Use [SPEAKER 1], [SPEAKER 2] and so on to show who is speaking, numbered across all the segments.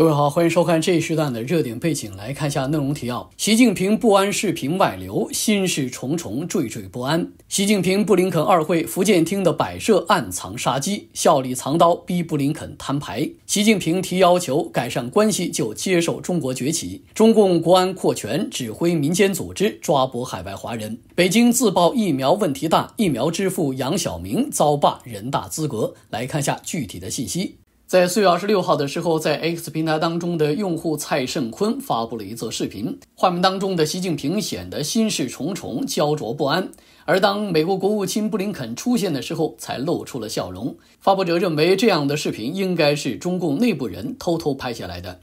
[SPEAKER 1] 各位好，欢迎收看这一时段的热点背景，来看一下内容提要：习近平不安视频外流，心事重重，惴惴不安。习近平布林肯二会，福建厅的摆设暗藏杀机，笑里藏刀，逼布林肯摊牌。习近平提要求，改善关系就接受中国崛起。中共国安扩权，指挥民间组织抓捕海外华人。北京自曝疫苗问题大，疫苗之父杨晓明遭罢人大资格。来看一下具体的信息。在四月二十六号的时候，在 X 平台当中的用户蔡胜坤发布了一则视频，画面当中的习近平显得心事重重、焦灼不安，而当美国国务卿布林肯出现的时候，才露出了笑容。发布者认为，这样的视频应该是中共内部人偷偷拍下来的。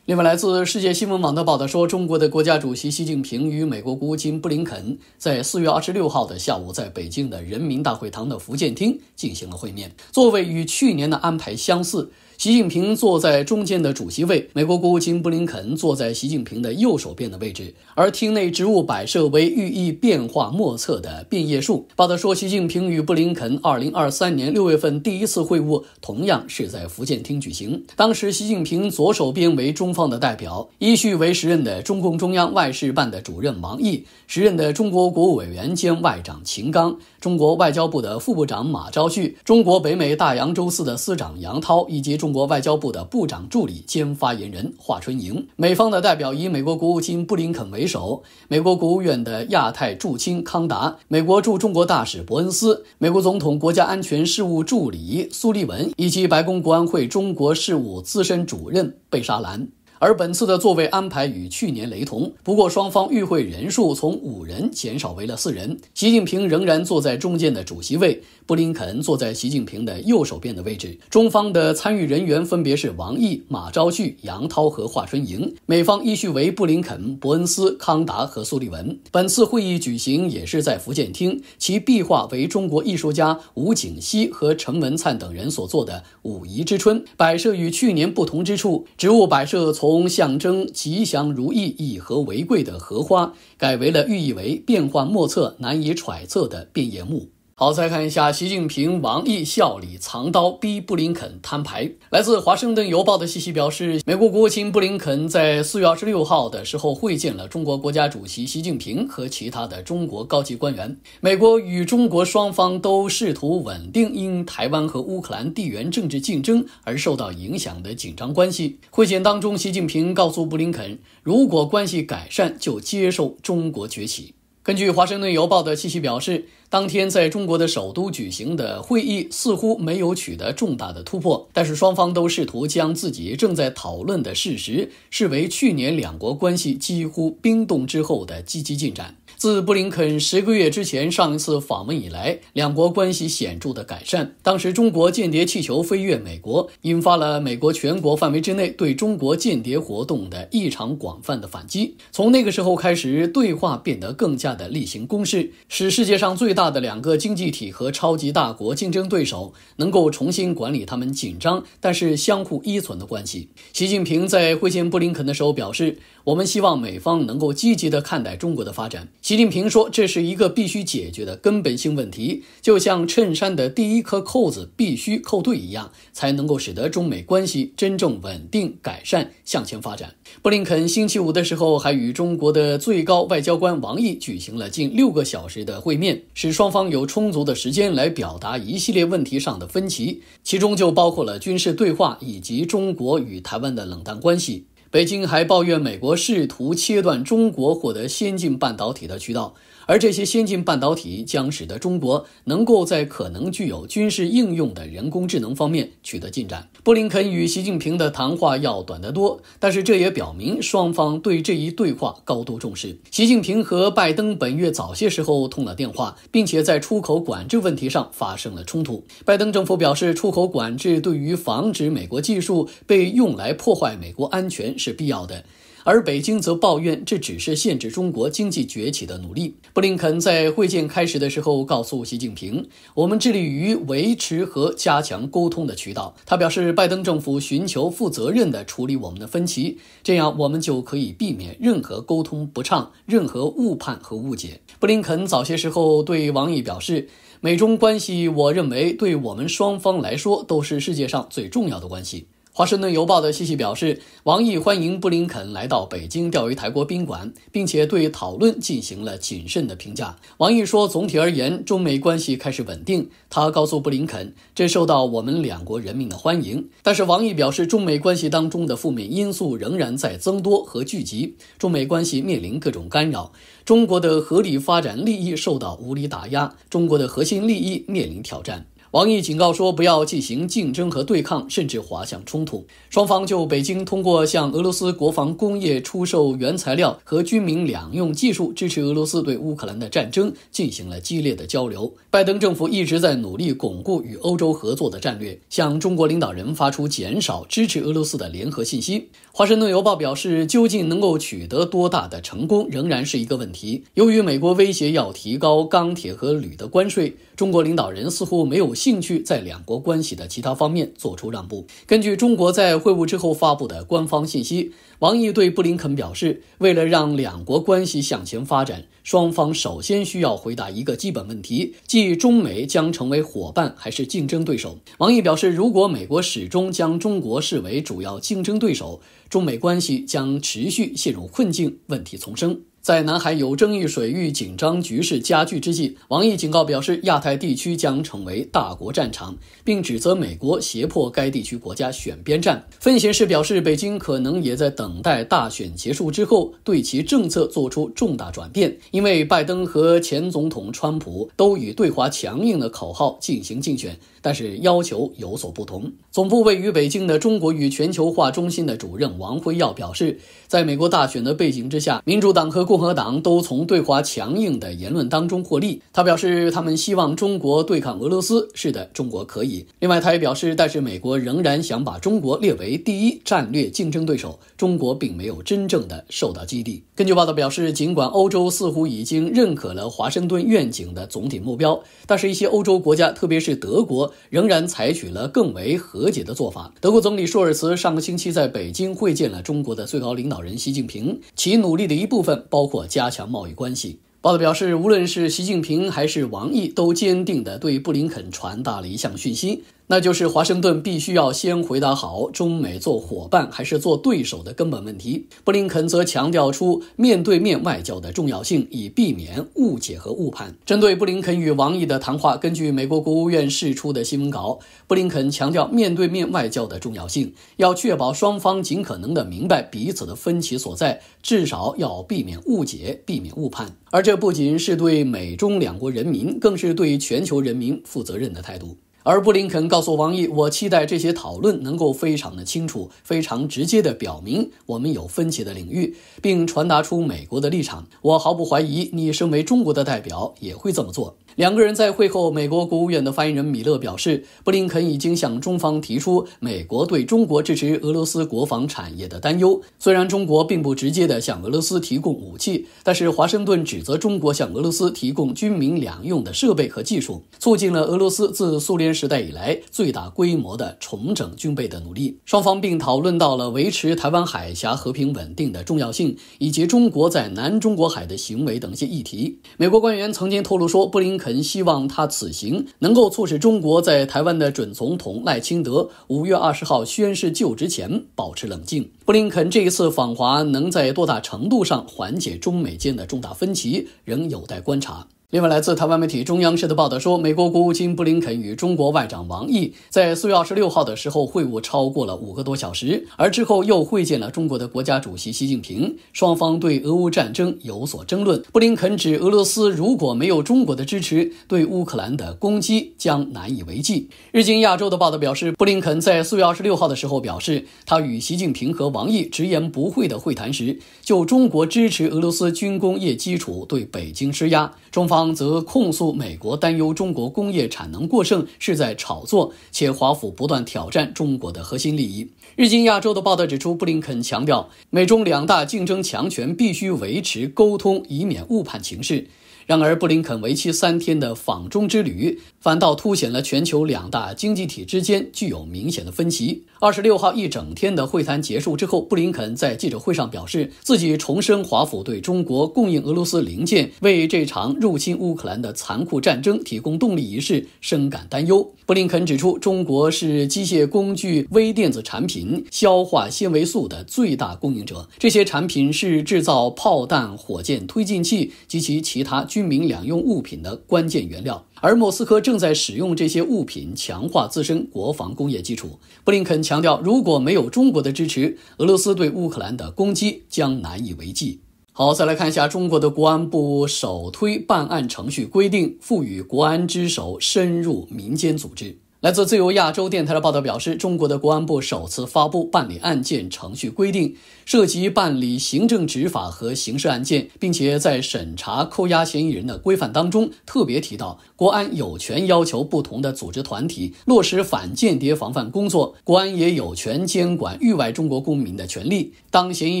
[SPEAKER 1] 另外，来自世界新闻网的报道说，中国的国家主席习近平与美国国务卿布林肯在四月二十六号的下午，在北京的人民大会堂的福建厅进行了会面，座位与去年的安排相似。习近平坐在中间的主席位，美国国务卿布林肯坐在习近平的右手边的位置。而厅内植物摆设为寓意变化莫测的变叶树。报道说，习近平与布林肯二零二三年六月份第一次会晤同样是在福建厅举行。当时，习近平左手边为中方的代表，依序为时任的中共中央外事办的主任王毅，时任的中国国务委员兼外长秦刚。中国外交部的副部长马昭旭、中国北美大洋洲司的司长杨涛，以及中国外交部的部长助理兼发言人华春莹，美方的代表以美国国务卿布林肯为首，美国国务院的亚太驻青康达，美国驻中国大使伯恩斯，美国总统国家安全事务助理苏利文，以及白宫国安会中国事务资深主任贝沙兰。而本次的座位安排与去年雷同，不过双方与会人数从五人减少为了四人。习近平仍然坐在中间的主席位，布林肯坐在习近平的右手边的位置。中方的参与人员分别是王毅、马朝旭、杨涛和华春莹，美方依序为布林肯、伯恩斯、康达和苏利文。本次会议举行也是在福建厅，其壁画为中国艺术家吴景熙和陈文灿等人所作的《武夷之春》。摆设与去年不同之处，植物摆设从从象征吉祥如意、以和为贵的荷花，改为了寓意为变幻莫测、难以揣测的变叶木。好，再看一下习近平，王毅笑里藏刀逼布林肯摊牌。来自《华盛顿邮报》的信息表示，美国国务卿布林肯在四月二十六号的时候会见了中国国家主席习近平和其他的中国高级官员。美国与中国双方都试图稳定因台湾和乌克兰地缘政治竞争而受到影响的紧张关系。会见当中，习近平告诉布林肯，如果关系改善，就接受中国崛起。根据《华盛顿邮报》的信息表示。当天在中国的首都举行的会议似乎没有取得重大的突破，但是双方都试图将自己正在讨论的事实视为去年两国关系几乎冰冻之后的积极进展。自布林肯十个月之前上一次访问以来，两国关系显著的改善。当时中国间谍气球飞越美国，引发了美国全国范围之内对中国间谍活动的异常广泛的反击。从那个时候开始，对话变得更加的例行公事，使世界上最大。大的两个经济体和超级大国竞争对手能够重新管理他们紧张但是相互依存的关系。习近平在会见布林肯的时候表示，我们希望美方能够积极的看待中国的发展。习近平说，这是一个必须解决的根本性问题，就像衬衫的第一颗扣子必须扣对一样，才能够使得中美关系真正稳定改善向前发展。布林肯星期五的时候，还与中国的最高外交官王毅举行了近六个小时的会面，使双方有充足的时间来表达一系列问题上的分歧，其中就包括了军事对话以及中国与台湾的冷淡关系。北京还抱怨美国试图切断中国获得先进半导体的渠道。而这些先进半导体将使得中国能够在可能具有军事应用的人工智能方面取得进展。布林肯与习近平的谈话要短得多，但是这也表明双方对这一对话高度重视。习近平和拜登本月早些时候通了电话，并且在出口管制问题上发生了冲突。拜登政府表示，出口管制对于防止美国技术被用来破坏美国安全是必要的。而北京则抱怨这只是限制中国经济崛起的努力。布林肯在会见开始的时候告诉习近平：“我们致力于维持和加强沟通的渠道。”他表示，拜登政府寻求负责任地处理我们的分歧，这样我们就可以避免任何沟通不畅、任何误判和误解。布林肯早些时候对王毅表示：“美中关系，我认为对我们双方来说都是世界上最重要的关系。”《华盛顿邮报》的西息表示，王毅欢迎布林肯来到北京钓鱼台国宾馆，并且对讨论进行了谨慎的评价。王毅说，总体而言，中美关系开始稳定。他告诉布林肯，这受到我们两国人民的欢迎。但是，王毅表示，中美关系当中的负面因素仍然在增多和聚集，中美关系面临各种干扰，中国的合理发展利益受到无理打压，中国的核心利益面临挑战。王毅警告说，不要进行竞争和对抗，甚至滑向冲突。双方就北京通过向俄罗斯国防工业出售原材料和军民两用技术支持俄罗斯对乌克兰的战争进行了激烈的交流。拜登政府一直在努力巩固与欧洲合作的战略，向中国领导人发出减少支持俄罗斯的联合信息。《华盛顿邮报》表示，究竟能够取得多大的成功仍然是一个问题。由于美国威胁要提高钢铁和铝的关税，中国领导人似乎没有。兴趣在两国关系的其他方面做出让步。根据中国在会晤之后发布的官方信息，王毅对布林肯表示，为了让两国关系向前发展，双方首先需要回答一个基本问题，即中美将成为伙伴还是竞争对手。王毅表示，如果美国始终将中国视为主要竞争对手，中美关系将持续陷入困境，问题丛生。在南海有争议水域紧张局势加剧之际，王毅警告表示，亚太地区将成为大国战场，并指责美国胁迫该地区国家选边站。分析师表示，北京可能也在等待大选结束之后，对其政策做出重大转变，因为拜登和前总统川普都以对华强硬的口号进行竞选，但是要求有所不同。总部位于北京的中国与全球化中心的主任王辉耀表示，在美国大选的背景之下，民主党和。共和党都从对华强硬的言论当中获利。他表示，他们希望中国对抗俄罗斯。是的，中国可以。另外，他也表示，但是美国仍然想把中国列为第一战略竞争对手。中国并没有真正的受到激励。根据报道表示，尽管欧洲似乎已经认可了华盛顿愿景的总体目标，但是一些欧洲国家，特别是德国，仍然采取了更为和解的做法。德国总理舒尔茨上个星期在北京会见了中国的最高领导人习近平，其努力的一部分包。包括加强贸易关系。报道表示，无论是习近平还是王毅，都坚定的对布林肯传达了一项讯息。那就是华盛顿必须要先回答好中美做伙伴还是做对手的根本问题。布林肯则强调出面对面外交的重要性，以避免误解和误判。针对布林肯与王毅的谈话，根据美国国务院释出的新闻稿，布林肯强调面对面外交的重要性，要确保双方尽可能的明白彼此的分歧所在，至少要避免误解，避免误判。而这不仅是对美中两国人民，更是对全球人民负责任的态度。而布林肯告诉王毅，我期待这些讨论能够非常的清楚、非常直接的表明我们有分歧的领域，并传达出美国的立场。我毫不怀疑，你身为中国的代表也会这么做。两个人在会后，美国国务院的发言人米勒表示，布林肯已经向中方提出美国对中国支持俄罗斯国防产业的担忧。虽然中国并不直接的向俄罗斯提供武器，但是华盛顿指责中国向俄罗斯提供军民两用的设备和技术，促进了俄罗斯自苏联时代以来最大规模的重整军备的努力。双方并讨论到了维持台湾海峡和平稳定的重要性，以及中国在南中国海的行为等一些议题。美国官员曾经透露说，布林。肯。肯希望他此行能够促使中国在台湾的准总统赖清德五月二十号宣誓就职前保持冷静。布林肯这一次访华能在多大程度上缓解中美间的重大分歧，仍有待观察。另外，来自台湾媒体中央社的报道说，美国国务卿布林肯与中国外长王毅在四月二十六号的时候会晤超过了五个多小时，而之后又会见了中国的国家主席习近平，双方对俄乌战争有所争论。布林肯指，俄罗斯如果没有中国的支持，对乌克兰的攻击将难以为继。日经亚洲的报道表示，布林肯在四月二十六号的时候表示，他与习近平和王毅直言不讳的会谈时。就中国支持俄罗斯军工业基础对北京施压，中方则控诉美国担忧中国工业产能过剩是在炒作，且华府不断挑战中国的核心利益。日经亚洲的报道指出，布林肯强调，美中两大竞争强权必须维持沟通，以免误判情势。然而，布林肯为期三天的访中之旅，反倒凸显了全球两大经济体之间具有明显的分歧。二十六号一整天的会谈结束之后，布林肯在记者会上表示，自己重申华府对中国供应俄罗斯零件，为这场入侵乌克兰的残酷战争提供动力一事，深感担忧。布林肯指出，中国是机械工具、微电子产品、消化纤维素的最大供应者，这些产品是制造炮弹、火箭推进器及其其他。军民两用物品的关键原料，而莫斯科正在使用这些物品强化自身国防工业基础。布林肯强调，如果没有中国的支持，俄罗斯对乌克兰的攻击将难以为继。好，再来看一下中国的国安部首推办案程序规定，赋予国安之手深入民间组织。来自自由亚洲电台的报道表示，中国的国安部首次发布办理案件程序规定，涉及办理行政执法和刑事案件，并且在审查扣押嫌疑人的规范当中，特别提到国安有权要求不同的组织团体落实反间谍防范工作，国安也有权监管域外中国公民的权利。当嫌疑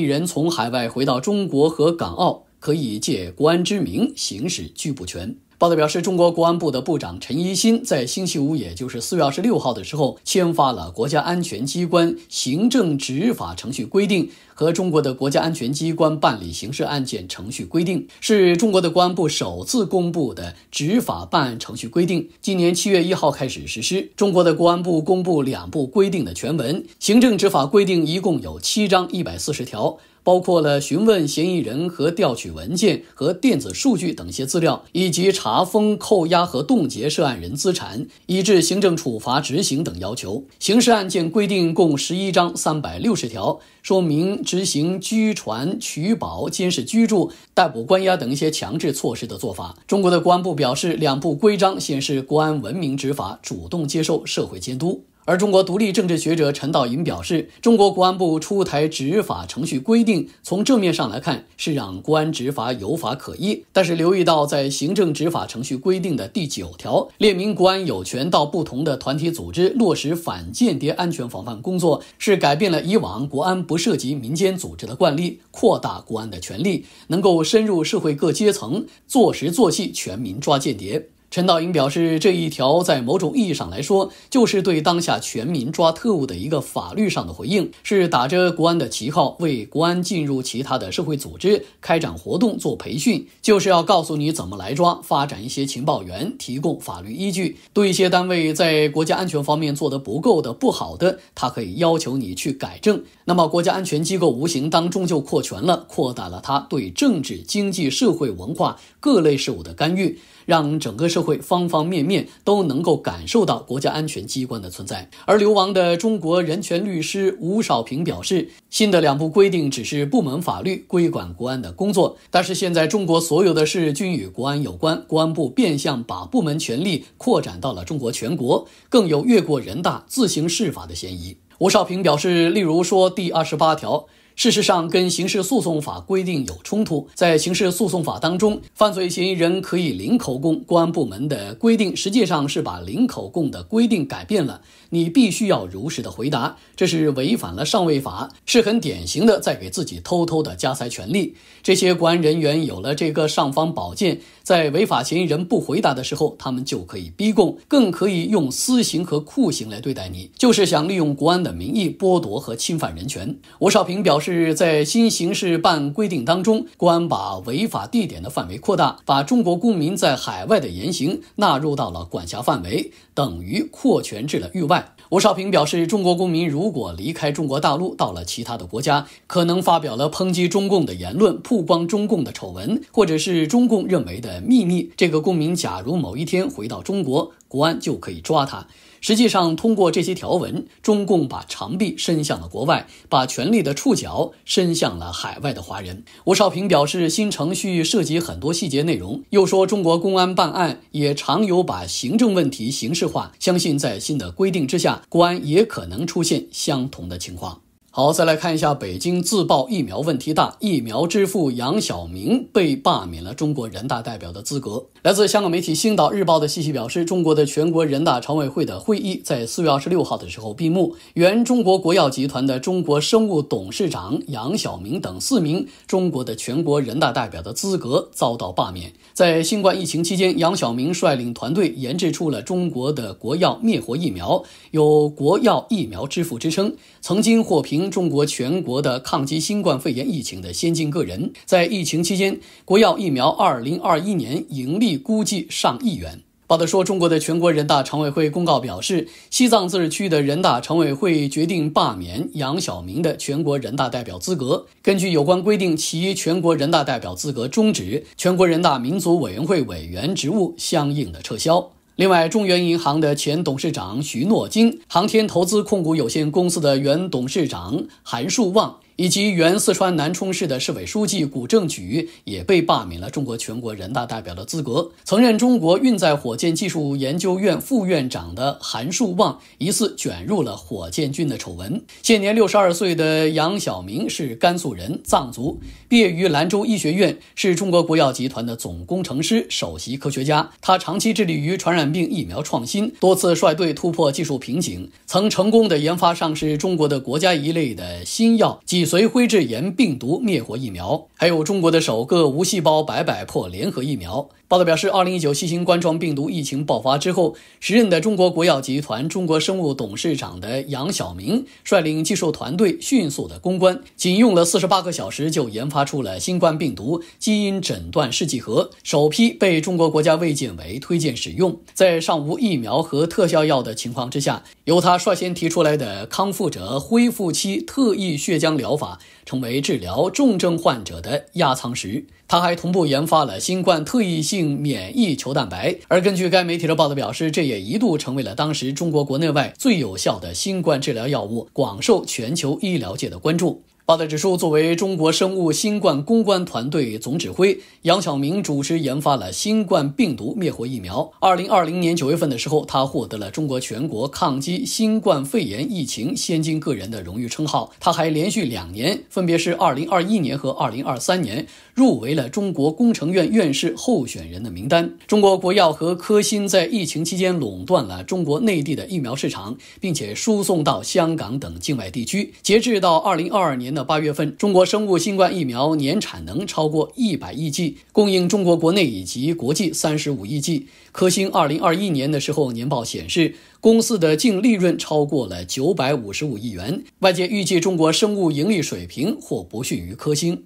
[SPEAKER 1] 人从海外回到中国和港澳，可以借国安之名行使拘捕权。报道表示，中国国安部的部长陈一新在星期五，也就是四月二十六号的时候，签发了《国家安全机关行政执法程序规定》和《中国的国家安全机关办理刑事案件程序规定》，是中国的国安部首次公布的执法办案程序规定。今年七月一号开始实施。中国的国安部公布两部规定的全文，《行政执法规定》一共有七章一百四十条。包括了询问嫌疑人和调取文件和电子数据等一些资料，以及查封、扣押和冻结涉案人资产，以致行政处罚执行等要求。刑事案件规定共十一章三百六十条，说明执行拘传、取保、监视居住、逮捕、关押等一些强制措施的做法。中国的公安部表示，两部规章显示国安文明执法，主动接受社会监督。而中国独立政治学者陈道银表示，中国国安部出台执法程序规定，从正面上来看是让国安执法有法可依。但是留意到，在行政执法程序规定的第九条，列明国安有权到不同的团体组织落实反间谍安全防范工作，是改变了以往国安不涉及民间组织的惯例，扩大国安的权力，能够深入社会各阶层，做实做细全民抓间谍。陈道英表示，这一条在某种意义上来说，就是对当下全民抓特务的一个法律上的回应，是打着国安的旗号为国安进入其他的社会组织开展活动做培训，就是要告诉你怎么来抓，发展一些情报员，提供法律依据。对一些单位在国家安全方面做得不够的、不好的，他可以要求你去改正。那么，国家安全机构无形当中就扩权了，扩大了他对政治、经济、社会、文化各类事务的干预。让整个社会方方面面都能够感受到国家安全机关的存在。而流亡的中国人权律师吴少平表示，新的两部规定只是部门法律归管国安的工作，但是现在中国所有的事均与国安有关，公安部变相把部门权力扩展到了中国全国，更有越过人大自行释法的嫌疑。吴少平表示，例如说第二十八条。事实上，跟刑事诉讼法规定有冲突。在刑事诉讼法当中，犯罪嫌疑人可以零口供，公安部门的规定实际上是把零口供的规定改变了。你必须要如实的回答，这是违反了上位法，是很典型的在给自己偷偷的加塞权利。这些公安人员有了这个尚方宝剑。在违法嫌疑人不回答的时候，他们就可以逼供，更可以用私刑和酷刑来对待你，就是想利用国安的名义剥夺和侵犯人权。吴少平表示，在新刑事办规定当中，国安把违法地点的范围扩大，把中国公民在海外的言行纳入到了管辖范围，等于扩权至了域外。吴少平表示，中国公民如果离开中国大陆，到了其他的国家，可能发表了抨击中共的言论，曝光中共的丑闻，或者是中共认为的秘密。这个公民假如某一天回到中国，国安就可以抓他。实际上，通过这些条文，中共把长臂伸向了国外，把权力的触角伸向了海外的华人。吴少平表示，新程序涉及很多细节内容，又说中国公安办案也常有把行政问题形式化，相信在新的规定之下，公安也可能出现相同的情况。好，再来看一下北京自曝疫苗问题大，疫苗之父杨晓明被罢免了中国人大代表的资格。来自香港媒体《星岛日报》的信息表示，中国的全国人大常委会的会议在四月二十六号的时候闭幕，原中国国药集团的中国生物董事长杨晓明等四名中国的全国人大代表的资格遭到罢免。在新冠疫情期间，杨晓明率领团队研制出了中国的国药灭活疫苗，有“国药疫苗之父”之称，曾经获评。中国全国的抗击新冠肺炎疫情的先进个人，在疫情期间，国药疫苗二零二一年盈利估计上亿元。报道说，中国的全国人大常委会公告表示，西藏自治区的人大常委会决定罢免杨晓明的全国人大代表资格，根据有关规定，其全国人大代表资格终止，全国人大民族委员会委员职务相应的撤销。另外，中原银行的前董事长徐诺金，航天投资控股有限公司的原董事长韩树旺。以及原四川南充市的市委书记古正举也被罢免了中国全国人大代表的资格。曾任中国运载火箭技术研究院副院长的韩树旺疑似卷入了火箭军的丑闻。现年六十二岁的杨晓明是甘肃人，藏族，毕业于兰州医学院，是中国国药集团的总工程师、首席科学家。他长期致力于传染病疫苗创新，多次率队突破技术瓶颈，曾成功的研发上市中国的国家一类的新药。几脊髓灰质炎病毒灭活疫苗，还有中国的首个无细胞白百破联合疫苗。报道表示，二零一九新型冠状病毒疫情爆发之后，时任的中国国药集团中国生物董事长的杨晓明率领技术团队迅速的攻关，仅用了四十八个小时就研发出了新冠病毒基因诊断试剂盒，首批被中国国家卫健委推荐使用。在尚无疫苗和特效药的情况之下，由他率先提出来的康复者恢复期特异血浆疗。疗法成为治疗重症患者的压舱石。他还同步研发了新冠特异性免疫球蛋白。而根据该媒体的报道表示，这也一度成为了当时中国国内外最有效的新冠治疗药物，广受全球医疗界的关注。他的指数作为中国生物新冠公关团队总指挥杨晓明主持研发了新冠病毒灭活疫苗。二零二零年九月份的时候，他获得了中国全国抗击新冠肺炎疫情先进个人的荣誉称号。他还连续两年，分别是二零二一年和二零二三年，入围了中国工程院院士候选人的名单。中国国药和科兴在疫情期间垄断了中国内地的疫苗市场，并且输送到香港等境外地区。截至到二零二二年的。八月份，中国生物新冠疫苗年产能超过一百亿剂，供应中国国内以及国际三十五亿剂。科兴二零二一年的时候年报显示，公司的净利润超过了九百五十五亿元。外界预计，中国生物盈利水平或不逊于科兴。